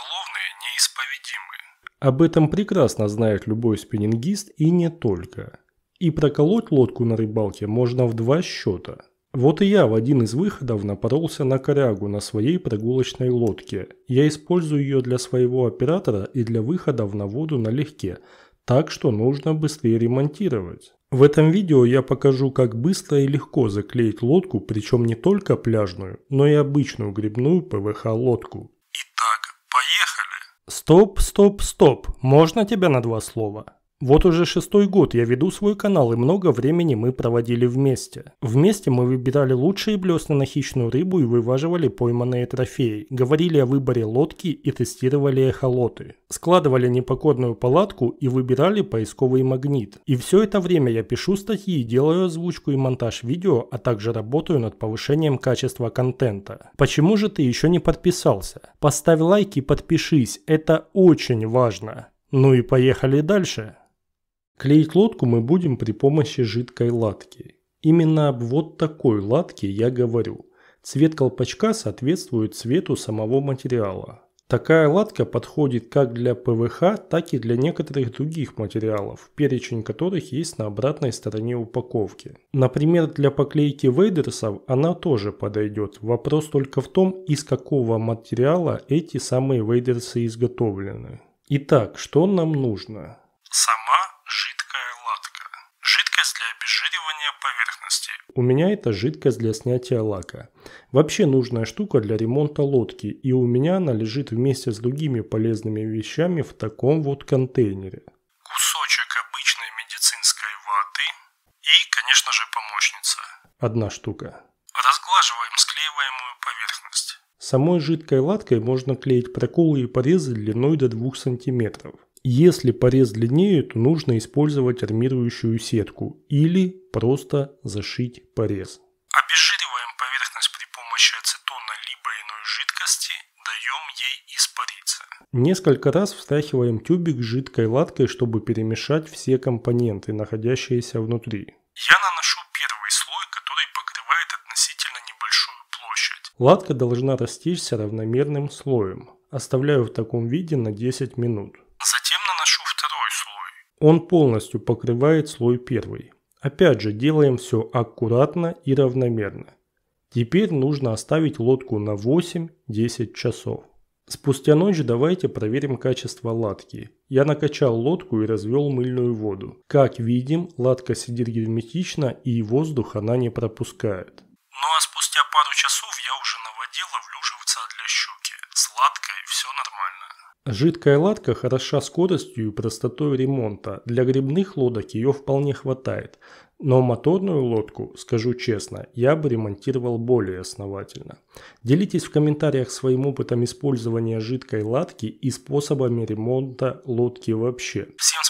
уголовные неисповедимы. Об этом прекрасно знает любой спиннингист и не только. И проколоть лодку на рыбалке можно в два счета. Вот и я в один из выходов напоролся на корягу на своей прогулочной лодке. Я использую ее для своего оператора и для выходов на воду налегке, так что нужно быстрее ремонтировать. В этом видео я покажу, как быстро и легко заклеить лодку, причем не только пляжную, но и обычную грибную ПВХ-лодку. Итак, «Стоп, стоп, стоп, можно тебя на два слова?» Вот уже шестой год я веду свой канал и много времени мы проводили вместе. Вместе мы выбирали лучшие блесны на хищную рыбу и вываживали пойманные трофеи, говорили о выборе лодки и тестировали эхолоты. Складывали непокорную палатку и выбирали поисковый магнит. И все это время я пишу статьи, делаю озвучку и монтаж видео, а также работаю над повышением качества контента. Почему же ты еще не подписался? Поставь лайк и подпишись, это очень важно. Ну и поехали дальше. Клеить лодку мы будем при помощи жидкой латки. Именно об вот такой латке я говорю. Цвет колпачка соответствует цвету самого материала. Такая латка подходит как для ПВХ, так и для некоторых других материалов, перечень которых есть на обратной стороне упаковки. Например, для поклейки вейдерсов она тоже подойдет. Вопрос только в том, из какого материала эти самые вейдерсы изготовлены. Итак, что нам нужно? Сама жидкость для обезжиривания поверхности. У меня это жидкость для снятия лака. Вообще нужная штука для ремонта лодки, и у меня она лежит вместе с другими полезными вещами в таком вот контейнере. Кусочек обычной медицинской ваты и, конечно же, помощница. Одна штука. Разглаживаем склеиваемую поверхность. Самой жидкой латкой можно клеить проколы и порезы длиной до 2 сантиметров. Если порез длиннее, то нужно использовать армирующую сетку или просто зашить порез. Обезжириваем поверхность при помощи ацетона либо иной жидкости, даем ей испариться. Несколько раз встряхиваем тюбик с жидкой латкой, чтобы перемешать все компоненты, находящиеся внутри. Я наношу первый слой, который покрывает относительно небольшую площадь. Латка должна растечься равномерным слоем. Оставляю в таком виде на 10 минут. Он полностью покрывает слой первый. Опять же, делаем все аккуратно и равномерно. Теперь нужно оставить лодку на 8-10 часов. Спустя ночь давайте проверим качество латки. Я накачал лодку и развел мыльную воду. Как видим, латка сидит герметично и воздух она не пропускает. Ну а спустя пару часов я уже наводил воде ловлю живца для щуки. С латкой все нормально. Жидкая ладка хороша скоростью и простотой ремонта. Для грибных лодок ее вполне хватает. Но моторную лодку, скажу честно, я бы ремонтировал более основательно. Делитесь в комментариях своим опытом использования жидкой ладки и способами ремонта лодки вообще. Всем